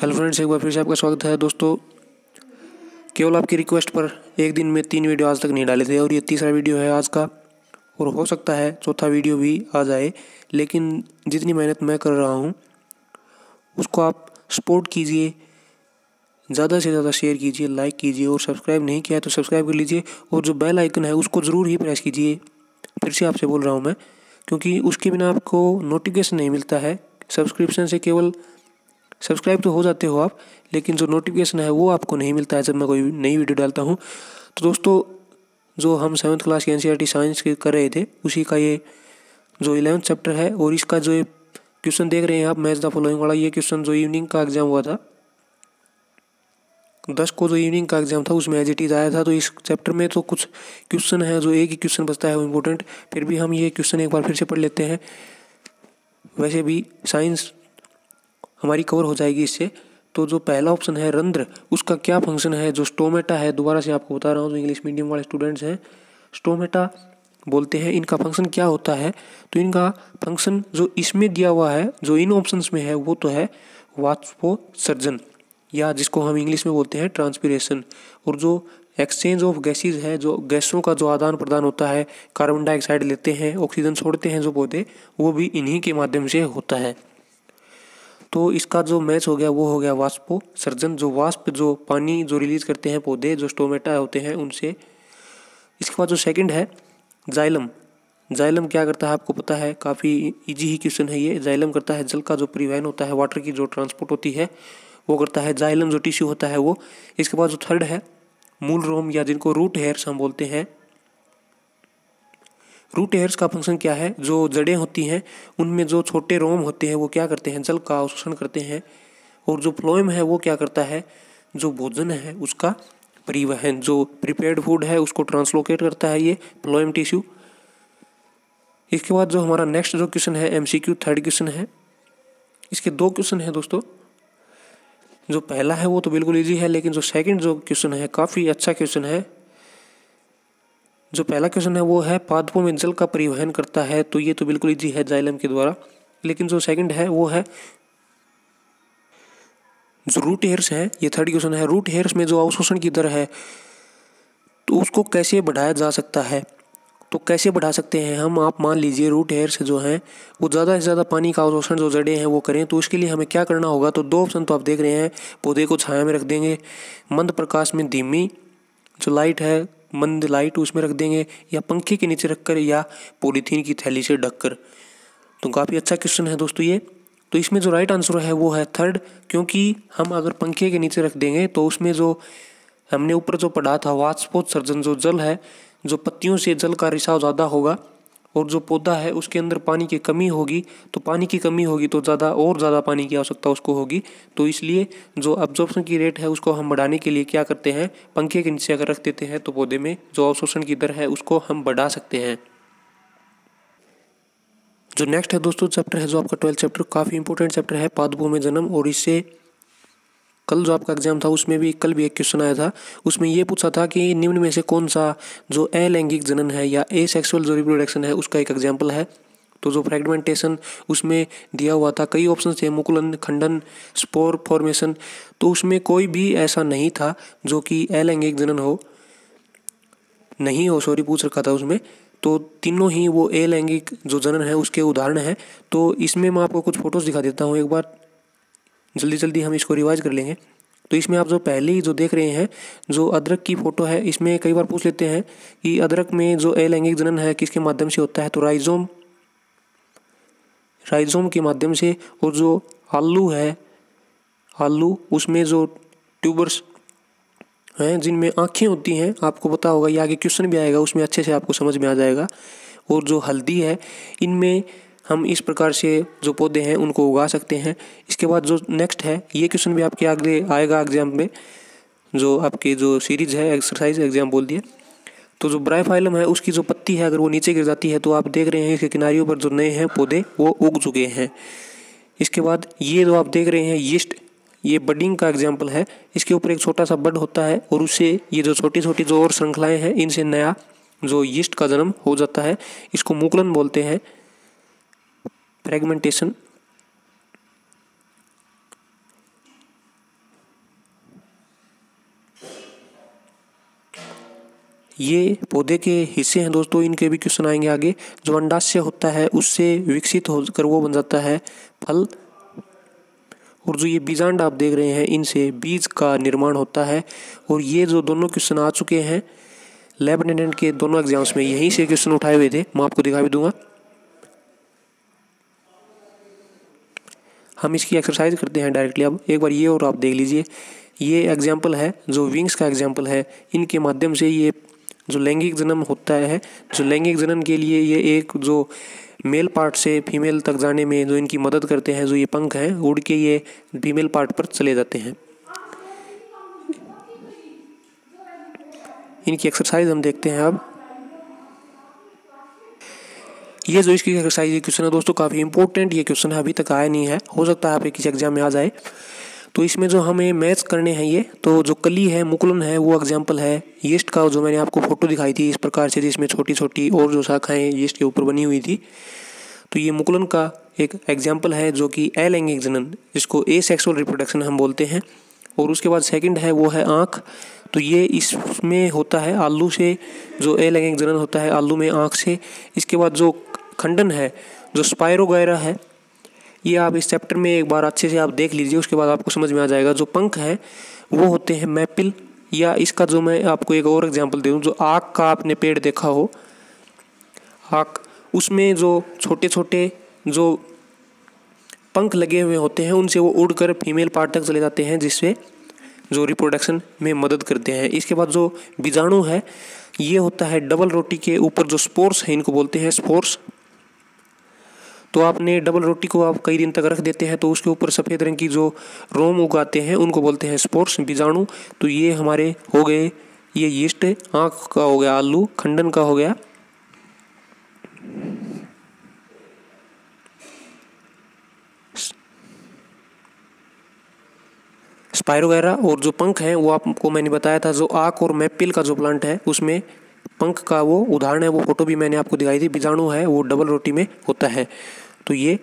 hello friends एक बार फिर से आपका स्वागत है दोस्तों केवल आपकी रिक्वेस्ट पर एक दिन में तीन वीडियो आज तक नहीं डाले थे और ये तीसरा वीडियो है आज का और हो सकता है चौथा वीडियो भी आ जाए लेकिन जितनी मेहनत मैं कर रहा हूँ उसको आप सपोर्ट कीजिए ज़्यादा से ज़्यादा शेयर कीजिए लाइक कीजिए और सब्सक्राइब नहीं किया है तो सब्सक्राइब कर लीजिए और जो बेल आइकन है उसको ज़रूर ही प्रेस कीजिए फिर से आपसे बोल रहा हूँ मैं क्योंकि उसके बिना आपको नोटिफिकेशन नहीं मिलता है सब्सक्रिप्शन से केवल सब्सक्राइब तो हो जाते हो आप लेकिन जो नोटिफिकेशन है वो आपको नहीं मिलता है जब मैं कोई नई वीडियो डालता हूँ तो दोस्तों जो हम सेवन्थ क्लास के एन साइंस e के कर रहे थे उसी का ये जो इलेवंथ चैप्टर है और इसका जो क्वेश्चन देख रहे हैं आप मैच द फॉलोइंग वाला ये क्वेश्चन जो इवनिंग का एग्जाम हुआ था दस को जो इवनिंग का एग्जाम था उसमें एज इट इज़ आया था तो इस चैप्टर में तो कुछ क्वेश्चन है जो एक ही क्वेश्चन बचता है वो इम्पोर्टेंट फिर भी हम ये क्वेश्चन एक बार फिर से पढ़ लेते हैं वैसे भी साइंस हमारी कवर हो जाएगी इससे तो जो पहला ऑप्शन है रंध्र उसका क्या फंक्शन है जो स्टोमेटा है दोबारा से आपको बता रहा हूँ जो इंग्लिश मीडियम वाले स्टूडेंट्स हैं स्टोमेटा बोलते हैं इनका फंक्शन क्या होता है तो इनका फंक्शन जो इसमें दिया हुआ है जो इन ऑप्शंस में है वो तो है सर्जन या जिसको हम इंग्लिश में बोलते हैं ट्रांसपीरेशन और जो एक्सचेंज ऑफ गैसेज है जो गैसों का जो आदान प्रदान होता है कार्बन डाइऑक्साइड लेते हैं ऑक्सीजन छोड़ते हैं जो पौधे वो भी इन्हीं के माध्यम से होता है तो इसका जो मैच हो गया वो हो गया वाष्पो सर्जन जो वाष्प जो पानी जो रिलीज़ करते हैं पौधे जो स्टोमेटा होते हैं उनसे इसके बाद जो सेकंड है जाइलम जाइलम क्या करता है आपको पता है काफ़ी इजी ही क्वेश्चन है ये जाइलम करता है जल का जो परिवहन होता है वाटर की जो ट्रांसपोर्ट होती है वो करता है जाइलम जो टिश्यू होता है वो इसके बाद जो थर्ड है मूल रोम या जिनको रूट हेयर्स हम बोलते हैं रूट एयर्स का फंक्शन क्या है जो जड़ें होती हैं उनमें जो छोटे रोम होते हैं वो क्या करते हैं जल का अवशोषण करते हैं और जो प्लोएम है वो क्या करता है जो भोजन है उसका परिवहन जो प्रिपेयर्ड फूड है उसको ट्रांसलोकेट करता है ये फ्लोएम टिश्यू इसके बाद जो हमारा नेक्स्ट जो क्वेश्चन है क्यू थर्ड क्वेश्चन है इसके दो क्वेश्चन है दोस्तों जो पहला है वो तो बिल्कुल ईजी है लेकिन जो सेकंड जो क्वेश्चन है काफ़ी अच्छा क्वेश्चन है जो पहला क्वेश्चन है वो है पादपों में जल का परिवहन करता है तो ये तो बिल्कुल इजी है जाइलम के द्वारा लेकिन जो सेकंड है वो है जो रूट हेयर्स है ये थर्ड क्वेश्चन है रूट हेयर्स में जो अवशोषण की दर है तो उसको कैसे बढ़ाया जा सकता है तो कैसे बढ़ा सकते हैं हम आप मान लीजिए रूट हेयर्स जो हैं वो ज़्यादा से ज़्यादा पानी का अवशोषण जो जड़े हैं वो करें तो उसके लिए हमें क्या करना होगा तो दो ऑप्शन तो आप देख रहे हैं पौधे को छाया में रख देंगे मंद प्रकाश में धीमी जो लाइट है मंद लाइट उसमें रख देंगे या पंखे के नीचे रख कर या पॉलीथीन की थैली से ढक कर तो काफ़ी अच्छा क्वेश्चन है दोस्तों ये तो इसमें जो राइट आंसर है वो है थर्ड क्योंकि हम अगर पंखे के नीचे रख देंगे तो उसमें जो हमने ऊपर जो पढ़ा था वाष्पोत्सर्जन जो जल है जो पत्तियों से जल का रिसाव ज़्यादा होगा और जो पौधा है उसके अंदर पानी की कमी होगी तो पानी की कमी होगी तो ज़्यादा और ज़्यादा पानी की आवश्यकता उसको होगी तो इसलिए जो अब्जॉर्प्शन की रेट है उसको हम बढ़ाने के लिए क्या करते हैं पंखे के नीचे अगर रख देते हैं तो पौधे में जो अवशोषण की दर है उसको हम बढ़ा सकते हैं जो नेक्स्ट है दोस्तों चैप्टर है जो आपका ट्वेल्थ चैप्टर काफ़ी इंपॉर्टेंट चैप्टर है पादपों में जन्म और इससे कल जो आपका एग्जाम था उसमें भी कल भी एक क्वेश्चन आया था उसमें यह पूछा था कि निम्न में से कौन सा जो अलैंगिक जनन है या ए सेक्सुअल जो रिप्रोडक्शन है उसका एक एग्जाम्पल है तो जो फ्रेगमेंटेशन उसमें दिया हुआ था कई ऑप्शन थे मुकुलन खंडन स्पोर फॉर्मेशन तो उसमें कोई भी ऐसा नहीं था जो कि अलैंगिक जनन हो नहीं हो सॉरी पूछ रखा था उसमें तो तीनों ही वो अलैंगिक जो जनन है उसके उदाहरण हैं तो इसमें मैं आपको कुछ फ़ोटोज़ दिखा देता हूँ एक बार जल्दी जल्दी हम इसको रिवाइज कर लेंगे तो इसमें आप जो पहले ही जो देख रहे हैं जो अदरक की फ़ोटो है इसमें कई बार पूछ लेते हैं कि अदरक में जो अलैंगिक जनन है किसके माध्यम से होता है तो राइजोम राइजोम के माध्यम से और जो आलू है आलू उसमें जो ट्यूबर्स हैं जिनमें आँखें होती हैं आपको पता होगा ये आगे क्वेश्चन भी आएगा उसमें अच्छे से आपको समझ में आ जाएगा और जो हल्दी है इनमें हम इस प्रकार से जो पौधे हैं उनको उगा सकते हैं इसके बाद जो नेक्स्ट है ये क्वेश्चन भी आपके आगे आएगा एग्जाम में जो आपकी जो सीरीज है एक्सरसाइज एग्जाम बोल दिए तो जो ब्राइफाइलम है उसकी जो पत्ती है अगर वो नीचे गिर जाती है तो आप देख रहे हैं इसके किनारियों पर जो नए हैं पौधे वो उग चुके हैं इसके बाद ये जो आप देख रहे हैं यीस्ट ये बडिंग का एग्जाम्पल है इसके ऊपर एक छोटा सा बड होता है और उससे ये जो छोटी छोटी जो और श्रृंखलाएँ हैं इनसे नया जो यीस्ट का जन्म हो जाता है इसको मुकलन बोलते हैं फ्रेगमेंटेशन ये पौधे के हिस्से हैं दोस्तों इनके भी क्वेश्चन आएंगे आगे जो अंडाशय होता है उससे विकसित होकर वो बन जाता है फल और जो ये बीजांड आप देख रहे हैं इनसे बीज का निर्माण होता है और ये जो दोनों क्वेश्चन आ चुके हैं लेबनेडेंट के दोनों एग्जाम्स में यहीं से क्वेश्चन उठाए हुए थे मैं आपको दिखा भी दूंगा हम इसकी एक्सरसाइज करते हैं डायरेक्टली अब एक बार ये और आप देख लीजिए ये एग्जाम्पल है जो विंग्स का एग्जाम्पल है इनके माध्यम से ये जो लैंगिक जन्म होता है जो लैंगिक जन्म के लिए ये एक जो मेल पार्ट से फीमेल तक जाने में जो इनकी मदद करते हैं जो ये पंख हैं उड़ के ये फीमेल पार्ट पर चले जाते हैं इनकी एक्सरसाइज हम देखते हैं अब ये जो इसकी एक्सरसाइज ये क्वेश्चन है दोस्तों काफ़ी इंपॉर्टेंट ये क्वेश्चन अभी तक आया नहीं है हो सकता है आपके किसी एग्जाम में आ जाए तो इसमें जो हमें मैच करने हैं ये तो जो कली है मुकुलन है वो एग्जाम्पल है यीस्ट का जो मैंने आपको फोटो दिखाई थी इस प्रकार से जिसमें छोटी छोटी और जो शाखाएँ यीस्ट के ऊपर बनी हुई थी तो ये मुकुलन का एक एग्जाम्पल है जो कि अलैंगिक जनन जिसको ए सेक्सुअल रिप्रोडक्शन हम बोलते हैं और उसके बाद सेकंड है वो है आँख तो ये इसमें होता है आलू से जो अलैंगिक जनन होता है आलू में आँख से इसके बाद जो खंडन है जो स्पायरोगैरा है ये आप इस चैप्टर में एक बार अच्छे से आप देख लीजिए उसके बाद आपको समझ में आ जाएगा जो पंख हैं वो होते हैं मैपिल या इसका जो मैं आपको एक और एग्जाम्पल दे दूँ जो आग का आपने पेड़ देखा हो आग उसमें जो छोटे छोटे जो पंख लगे हुए होते हैं उनसे वो उड़कर फीमेल पार्ट तक चले जाते हैं जिससे जो रिप्रोडक्शन में मदद करते हैं इसके बाद जो बीजाणु है ये होता है डबल रोटी के ऊपर जो स्पोर्स हैं इनको बोलते हैं स्पोर्स तो आपने डबल रोटी को आप कई दिन तक रख देते हैं तो उसके ऊपर सफ़ेद रंग की जो रोम उगाते हैं उनको बोलते हैं स्पोर्ट्स बीजाणु तो ये हमारे हो गए ये यीस्ट आँख का हो गया आलू खंडन का हो गया स्पायरोगैरा और जो पंख है वो आपको मैंने बताया था जो आक और मैपिल का जो प्लांट है उसमें पंख का वो उदाहरण है वो फोटो भी मैंने आपको दिखाई थी बीजाणु है वो डबल रोटी में होता है तो ये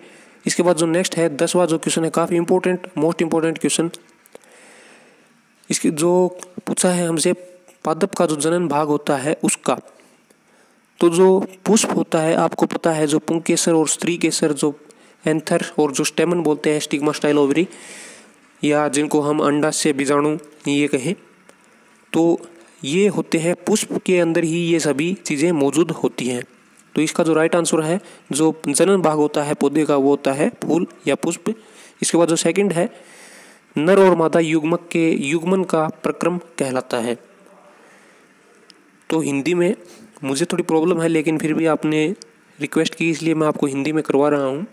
इसके बाद जो नेक्स्ट है दसवा जो क्वेश्चन है काफ़ी इंपॉर्टेंट मोस्ट इंपॉर्टेंट क्वेश्चन इसके जो पूछा है हमसे पादप का जो जनन भाग होता है उसका तो जो पुष्प होता है आपको पता है जो पुंग केसर और स्त्री केसर जो एंथर और जो स्टेमन बोलते हैं स्टिग्मा स्टाइल ओवरी या जिनको हम अंडा से बीजाणु ये कहें तो ये होते हैं पुष्प के अंदर ही ये सभी चीज़ें मौजूद होती हैं तो इसका जो राइट आंसर है जो जनन भाग होता है पौधे का वो होता है फूल या पुष्प इसके बाद जो सेकंड है नर और मादा युग्मक के युग्मन का प्रक्रम कहलाता है तो हिंदी में मुझे थोड़ी प्रॉब्लम है लेकिन फिर भी आपने रिक्वेस्ट की इसलिए मैं आपको हिंदी में करवा रहा हूँ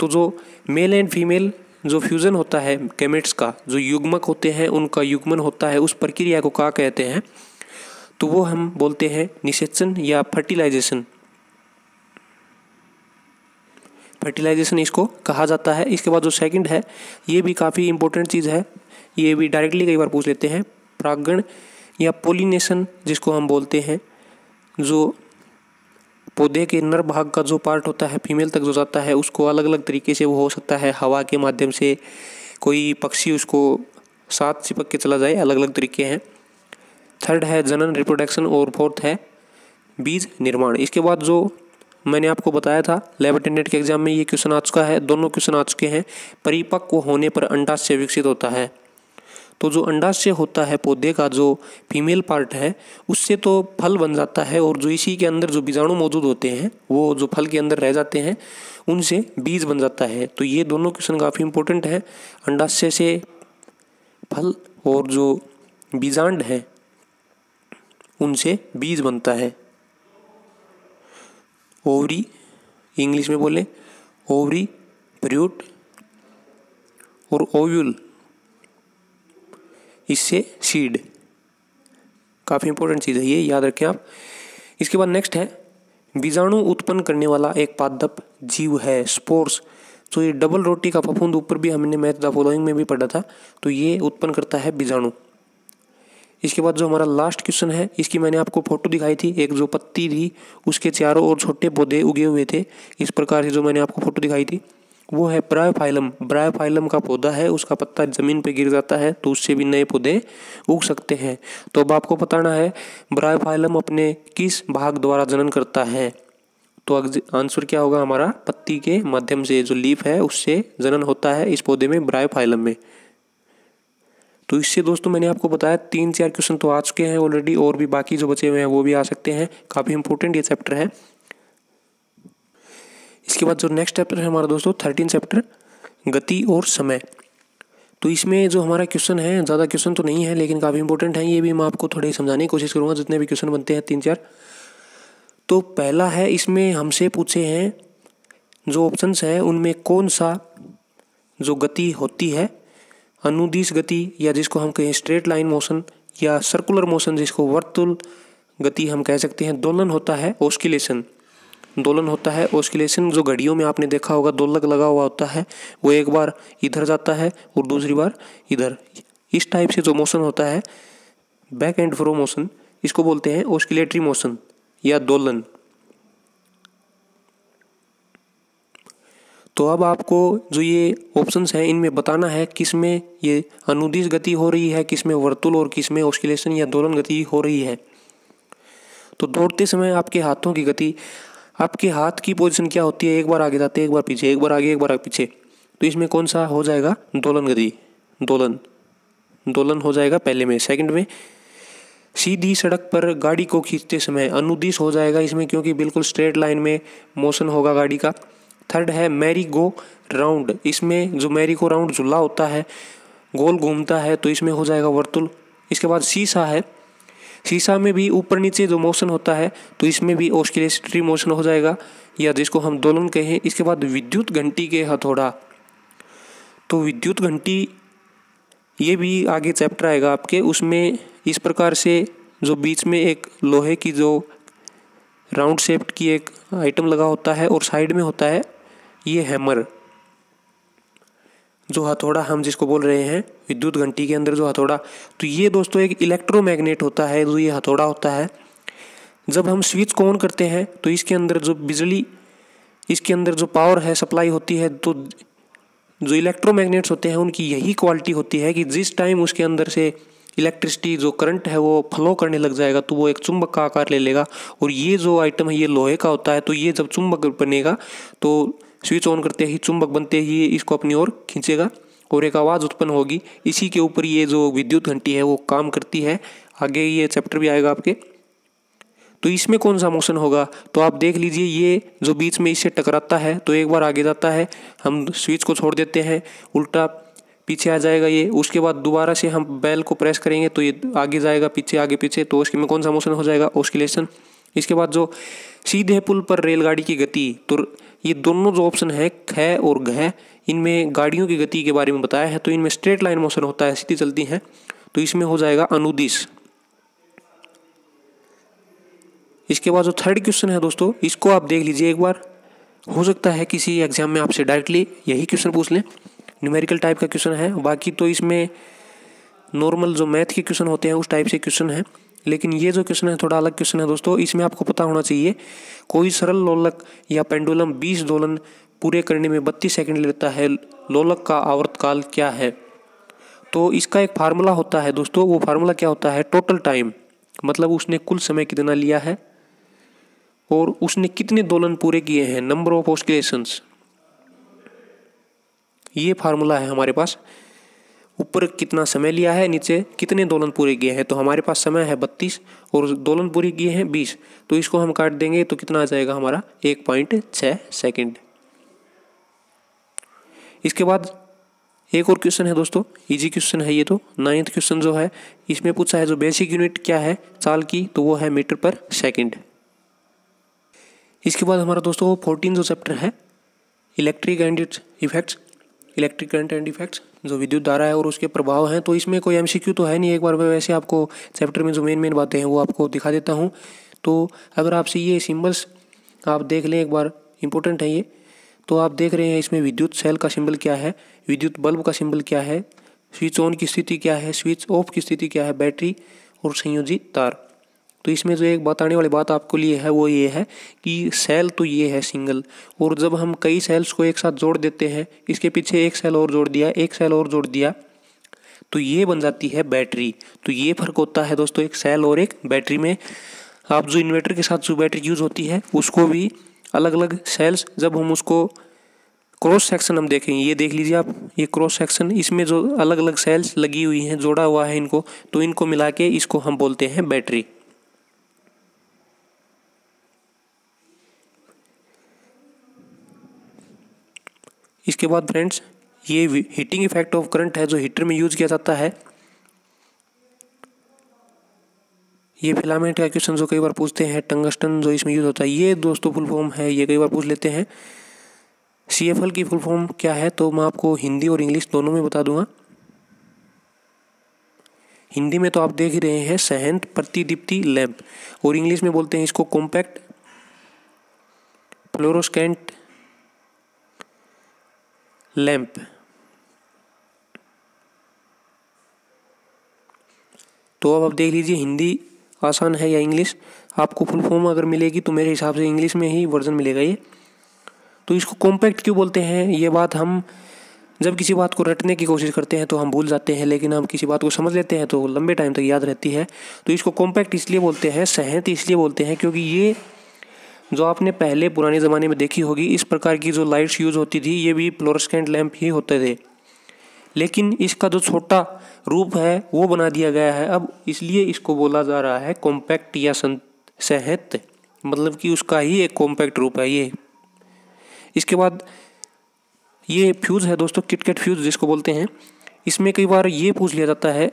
तो जो मेल एंड फीमेल जो फ्यूज़न होता है कैमेट्स का जो युग्मक होते हैं उनका युग्मन होता है उस प्रक्रिया को क्या कहते हैं तो वो हम बोलते हैं निषेचन या फर्टिलाइजेशन फर्टिलाइजेशन इसको कहा जाता है इसके बाद जो सेकंड है ये भी काफ़ी इंपॉर्टेंट चीज़ है ये भी डायरेक्टली कई बार पूछ लेते हैं प्रागण या पोलिनेशन जिसको हम बोलते हैं जो पौधे के नर भाग का जो पार्ट होता है फीमेल तक जो जाता है उसको अलग अलग तरीके से वो हो सकता है हवा के माध्यम से कोई पक्षी उसको साथ चिपक के चला जाए अलग अलग तरीके हैं थर्ड है जनन रिप्रोडक्शन और फोर्थ है बीज निर्माण इसके बाद जो मैंने आपको बताया था लैब अटेंडेंट के एग्जाम में ये क्वेश्चन आ चुका है दोनों क्वेश्चन आ चुके हैं परिपक्व होने पर अंडाशय विकसित होता है तो जो अंडाशय होता है पौधे का जो फीमेल पार्ट है उससे तो फल बन जाता है और जो इसी के अंदर जो बीजाणु मौजूद होते हैं वो जो फल के अंदर रह जाते हैं उनसे बीज बन जाता है तो ये दोनों क्वेश्चन काफ़ी इंपॉर्टेंट है अंडाशय से फल और जो बीजांड है उनसे बीज बनता है ओवरी इंग्लिश में बोले ओवरी प्र्यूट और ओव्यूल इससे सीड काफ़ी इंपॉर्टेंट चीज़ है ये याद रखें आप इसके बाद नेक्स्ट है बीजाणु उत्पन्न करने वाला एक पादप जीव है स्पोर्स तो ये डबल रोटी का फफूंद ऊपर भी हमने मैथ द फॉलोइंग में भी पढ़ा था तो ये उत्पन्न करता है बीजाणु इसके बाद जो हमारा लास्ट क्वेश्चन है इसकी मैंने आपको फोटो दिखाई थी एक जो पत्ती थी उसके चारों ओर छोटे पौधे उगे हुए थे इस प्रकार से जो मैंने आपको फोटो दिखाई थी वो है ब्रायोफाइलम ब्रायोफाइलम का पौधा है उसका पत्ता ज़मीन पे गिर जाता है तो उससे भी नए पौधे उग सकते हैं तो अब आपको बताना है ब्रायोफाइलम अपने किस भाग द्वारा जनन करता है तो आंसर क्या होगा हमारा पत्ती के माध्यम से जो लीफ है उससे जनन होता है इस पौधे में ब्रायोफाइलम में तो इससे दोस्तों मैंने आपको बताया तीन चार क्वेश्चन तो आ चुके हैं ऑलरेडी और भी बाकी जो बचे हुए हैं वो भी आ सकते हैं काफ़ी इंपॉर्टेंट ये चैप्टर है इसके बाद जो नेक्स्ट चैप्टर है हमारा दोस्तों थर्टीन चैप्टर गति और समय तो इसमें जो हमारा क्वेश्चन है ज़्यादा क्वेश्चन तो नहीं है लेकिन काफ़ी इंपॉर्टेंट है ये भी मैं आपको थोड़े समझाने की कोशिश करूँगा जितने भी क्वेश्चन बनते हैं तीन चार तो पहला है इसमें हमसे पूछे हैं जो ऑप्शंस हैं उनमें कौन सा जो गति होती है अनुदिश गति या जिसको हम कहें स्ट्रेट लाइन मोशन या सर्कुलर मोशन जिसको वर्तुल गति हम कह सकते हैं दोलन होता है ओस्किलेशन दोलन होता है ओस्किलेशन जो घड़ियों में आपने देखा होगा दोलक लगा हुआ होता है वो एक बार इधर जाता है और दूसरी बार इधर इस टाइप से जो मोशन होता है बैक एंड फ्रो मोशन इसको बोलते हैं ओस्किलेटरी मोशन या दोलन तो अब आपको जो ये ऑप्शंस हैं इनमें बताना है किस में ये अनुदिश गति हो रही है किस में वर्तुल और किस में ऑस्किलेशन या दोलन गति हो रही है तो दौड़ते समय आपके हाथों की गति आपके हाथ की पोजिशन क्या होती है एक बार आगे जाते हैं एक बार पीछे एक बार आगे एक बार आगे पीछे तो इसमें कौन सा हो जाएगा दोलन गति दोलन दोलन हो जाएगा पहले में सेकंड में सीधी सड़क पर गाड़ी को खींचते समय अनुदिश हो जाएगा इसमें क्योंकि बिल्कुल स्ट्रेट लाइन में मोशन होगा गाड़ी का थर्ड है मैरी गो राउंड इसमें जो मैरी गो राउंड झूला होता है गोल घूमता है तो इसमें हो जाएगा वर्तुल इसके बाद सीसा है शीशा में भी ऊपर नीचे जो मोशन होता है तो इसमें भी ऑस्किलेटरी मोशन हो जाएगा या जिसको हम दोलन कहें इसके बाद विद्युत घंटी के हथौड़ा तो विद्युत घंटी ये भी आगे चैप्टर आएगा आपके उसमें इस प्रकार से जो बीच में एक लोहे की जो राउंड शेप की एक आइटम लगा होता है और साइड में होता है ये हैमर जो हथौड़ा हम जिसको बोल रहे हैं विद्युत घंटी के अंदर जो हथौड़ा तो ये दोस्तों एक इलेक्ट्रोमैग्नेट होता है जो ये हथौड़ा होता है जब हम स्विच को ऑन करते हैं तो इसके अंदर जो बिजली इसके अंदर जो पावर है सप्लाई होती है तो जो इलेक्ट्रोमैग्नेट्स होते हैं उनकी यही क्वालिटी होती है कि जिस टाइम उसके अंदर से इलेक्ट्रिसिटी जो करंट है वो फ्लो करने लग जाएगा तो वो एक चुंबक का आकार ले लेगा और ये जो आइटम है ये लोहे का होता है तो ये जब चुंबक बनेगा तो स्विच ऑन करते ही चुंबक बनते ही इसको अपनी ओर खींचेगा और एक आवाज़ उत्पन्न होगी इसी के ऊपर ये जो विद्युत घंटी है वो काम करती है आगे ये चैप्टर भी आएगा आपके तो इसमें कौन सा मोशन होगा तो आप देख लीजिए ये जो बीच में इससे टकराता है तो एक बार आगे जाता है हम स्विच को छोड़ देते हैं उल्टा पीछे आ जाएगा ये उसके बाद दोबारा से हम बैल को प्रेस करेंगे तो ये आगे जाएगा पीछे आगे पीछे तो उसके में कौन सा मोशन हो जाएगा ऑस्किलेशन इसके बाद जो सीधे पुल पर रेलगाड़ी की गति तो ये दोनों जो ऑप्शन है ख और घ इनमें गाड़ियों की गति के बारे में बताया है तो इनमें स्ट्रेट लाइन मोशन होता है सीधी चलती हैं तो इसमें हो जाएगा अनुदिश इसके बाद जो थर्ड क्वेश्चन है दोस्तों इसको आप देख लीजिए एक बार हो सकता है किसी एग्जाम में आपसे डायरेक्टली यही क्वेश्चन पूछ लें न्यूमेरिकल टाइप का क्वेश्चन है बाकी तो इसमें नॉर्मल जो मैथ के क्वेश्चन होते हैं उस टाइप से क्वेश्चन है लेकिन ये जो क्वेश्चन है थोड़ा अलग क्वेश्चन है दोस्तों इसमें आपको पता होना चाहिए कोई सरल लोलक या पेंडुलम 20 दोलन पूरे करने में 32 सेकंड लेता है लोलक का आवर्तकाल क्या है तो इसका एक फार्मूला होता है दोस्तों वो फार्मूला क्या होता है टोटल टाइम मतलब उसने कुल समय कितना लिया है और उसने कितने दोलन पूरे किए हैं नंबर ऑफ ऑस्किलेशंस ये फार्मूला है हमारे पास ऊपर कितना समय लिया है नीचे कितने दोलन पूरे किए हैं तो हमारे पास समय है बत्तीस और दोलन पूरे किए हैं बीस तो इसको हम काट देंगे तो कितना आ जाएगा हमारा एक पॉइंट छः सेकेंड इसके बाद एक और क्वेश्चन है दोस्तों इजी क्वेश्चन है ये तो नाइन्थ क्वेश्चन जो है इसमें पूछा है जो बेसिक यूनिट क्या है चाल की तो वो है मीटर पर सेकेंड इसके बाद हमारा दोस्तों फोर्टीन जो चैप्टर है electric and its effects electric current and effects जो विद्युत धारा है और उसके प्रभाव हैं तो इसमें कोई एमसीक्यू तो है नहीं एक बार मैं वैसे आपको चैप्टर में जो मेन मेन बातें हैं वो आपको दिखा देता हूँ तो अगर आपसे ये सिम्बल्स आप देख लें एक बार इंपॉर्टेंट है ये तो आप देख रहे हैं इसमें विद्युत सेल का सिंबल क्या है विद्युत बल्ब का सिंबल क्या है स्विच ऑन की स्थिति क्या है स्विच ऑफ की स्थिति क्या है बैटरी और संयोजित तार तो इसमें जो एक बताने वाली बात आपको लिए है वो ये है कि सेल तो ये है सिंगल और जब हम कई सेल्स को एक साथ जोड़ देते हैं इसके पीछे एक सेल और जोड़ दिया एक सेल और जोड़ दिया तो ये बन जाती है बैटरी तो ये फ़र्क होता है दोस्तों एक सेल और एक बैटरी में आप जो इन्वर्टर के साथ जो बैटरी यूज़ होती है उसको भी अलग अलग सेल्स जब हम उसको क्रॉस सेक्शन हम देखें ये देख लीजिए आप ये क्रॉस सेक्शन इसमें जो अलग अलग सेल्स लगी हुई हैं जोड़ा हुआ है इनको तो इनको मिला के इसको हम बोलते हैं बैटरी इसके बाद फ्रेंड्स ये हीटिंग इफेक्ट ऑफ करंट है जो हीटर में यूज किया जाता है ये फिलामेंट का क्वेश्चन जो कई बार पूछते हैं टंगस्टन जो इसमें यूज होता है ये दोस्तों फुल फॉर्म है ये कई बार पूछ लेते हैं सी एफ एल की फुल फॉर्म क्या है तो मैं आपको हिंदी और इंग्लिश दोनों में बता दूंगा हिंदी में तो आप देख रहे हैं सहंत प्रतिदीप्ति लैम्प और इंग्लिश में बोलते हैं इसको कॉम्पैक्ट फ्लोरोस्केंट लैंप तो अब आप देख लीजिए हिंदी आसान है या इंग्लिश आपको फुल फॉर्म अगर मिलेगी तो मेरे हिसाब से इंग्लिश में ही वर्जन मिलेगा ये तो इसको कॉम्पैक्ट क्यों बोलते हैं ये बात हम जब किसी बात को रटने की कोशिश करते हैं तो हम भूल जाते हैं लेकिन हम किसी बात को समझ लेते हैं तो लंबे टाइम तक याद रहती है तो इसको कॉम्पैक्ट इसलिए बोलते हैं सहत इसलिए बोलते हैं क्योंकि ये जो आपने पहले पुराने ज़माने में देखी होगी इस प्रकार की जो लाइट्स यूज़ होती थी ये भी फ्लोरसकेंट लैम्प ही होते थे लेकिन इसका जो छोटा रूप है वो बना दिया गया है अब इसलिए इसको बोला जा रहा है कॉम्पैक्ट या सहित मतलब कि उसका ही एक कॉम्पैक्ट रूप है ये इसके बाद ये फ्यूज़ है दोस्तों किटकेट फ्यूज़ जिसको बोलते हैं इसमें कई बार ये पूछ लिया जाता है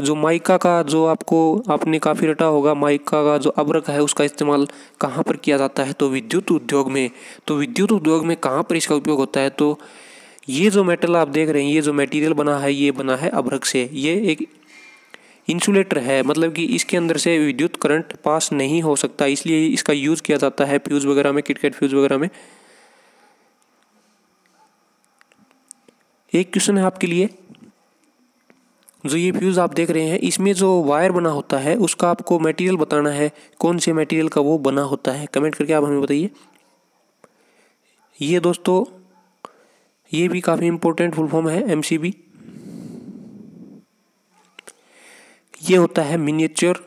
जो माइका का जो आपको आपने काफ़ी रटा होगा माइका का जो अब्रक है उसका इस्तेमाल कहाँ पर किया जाता है तो विद्युत उद्योग में तो विद्युत उद्योग में कहाँ पर इसका उपयोग होता है तो ये जो मेटल आप देख रहे हैं ये जो मटेरियल बना है ये बना है अब्रक से ये एक इंसुलेटर है मतलब कि इसके अंदर से विद्युत करंट पास नहीं हो सकता इसलिए इसका यूज़ किया जाता है फ्यूज़ वगैरह में किटकेट फ्यूज़ वगैरह में एक क्वेश्चन है आपके लिए जो ये फ्यूज़ आप देख रहे हैं इसमें जो वायर बना होता है उसका आपको मटेरियल बताना है कौन से मटेरियल का वो बना होता है कमेंट करके आप हमें बताइए ये दोस्तों ये भी काफ़ी इम्पोर्टेंट फुल फॉर्म है एम ये होता है मिनिएचर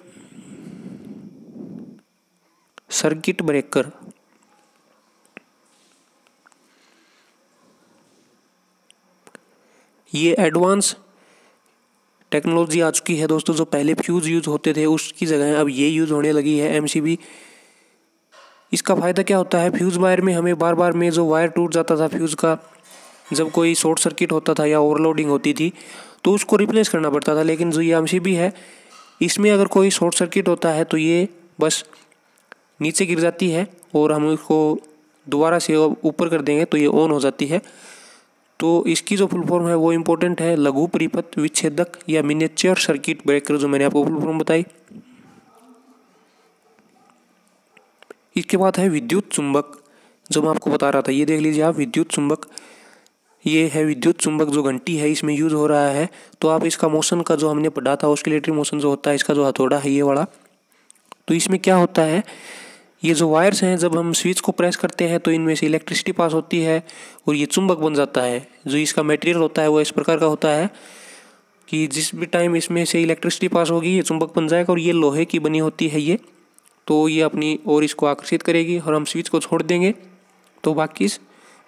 सर्किट ब्रेकर ये एडवांस टेक्नोलॉजी आ चुकी है दोस्तों जो पहले फ्यूज़ यूज़ होते थे उसकी जगह अब ये यूज़ होने लगी है एम इसका फ़ायदा क्या होता है फ्यूज़ वायर में हमें बार बार में जो वायर टूट जाता था फ्यूज़ का जब कोई शॉर्ट सर्किट होता था या ओवरलोडिंग होती थी तो उसको रिप्लेस करना पड़ता था लेकिन जो ये एम है इसमें अगर कोई शॉर्ट सर्किट होता है तो ये बस नीचे गिर जाती है और हम इसको दोबारा से ऊपर कर देंगे तो ये ऑन हो जाती है तो इसकी जो फुल फॉर्म है वो इम्पोर्टेंट है लघु परिपथ विच्छेदक या मिनेचर सर्किट ब्रेकर जो मैंने आपको फुल फॉर्म बताई इसके बाद है विद्युत चुंबक जो मैं आपको बता रहा था ये देख लीजिए आप विद्युत चुंबक ये है विद्युत चुंबक जो घंटी है इसमें यूज हो रहा है तो आप इसका मोशन का जो हमने पढ़ा था ऑस्किलेटरी मोशन जो होता है इसका जो हथौड़ा है ये वाला तो इसमें क्या होता है ये जो वायर्स हैं जब हम स्विच को प्रेस करते हैं तो इनमें से इलेक्ट्रिसिटी पास होती है और ये चुंबक बन जाता है जो इसका मटेरियल होता है वो इस प्रकार का होता है कि जिस भी टाइम इसमें से इलेक्ट्रिसिटी पास होगी ये चुंबक बन जाएगा और ये लोहे की बनी होती है ये तो ये अपनी और इसको आकर्षित करेगी और हम स्विच को छोड़ देंगे तो बाकी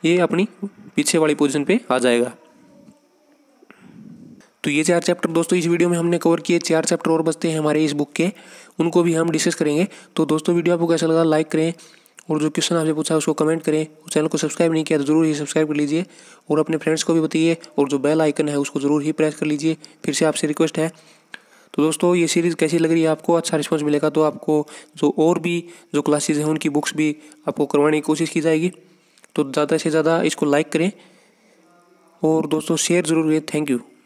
ये अपनी पीछे वाली पोजिशन पर आ जाएगा तो ये चार चैप्टर दोस्तों इस वीडियो में हमने कवर किए चार चैप्टर और बचते हैं हमारे इस बुक के उनको भी हम डिस्कस करेंगे तो दोस्तों वीडियो आपको कैसा लगा लाइक करें और जो क्वेश्चन आपसे पूछा उसको कमेंट करें और चैनल को सब्सक्राइब नहीं किया तो ज़रूर ही सब्सक्राइब कर लीजिए और अपने फ्रेंड्स को भी बताइए और जो बेल आइकन है उसको ज़रूर ही प्रेस कर लीजिए फिर से आपसे रिक्वेस्ट है तो दोस्तों ये सीरीज़ कैसी लग रही है आपको अच्छा रिस्पॉन्स मिलेगा तो आपको जो और भी जो क्लासेज हैं उनकी बुक्स भी आपको करवाने की कोशिश की जाएगी तो ज़्यादा से ज़्यादा इसको लाइक करें और दोस्तों शेयर ज़रूर करें थैंक यू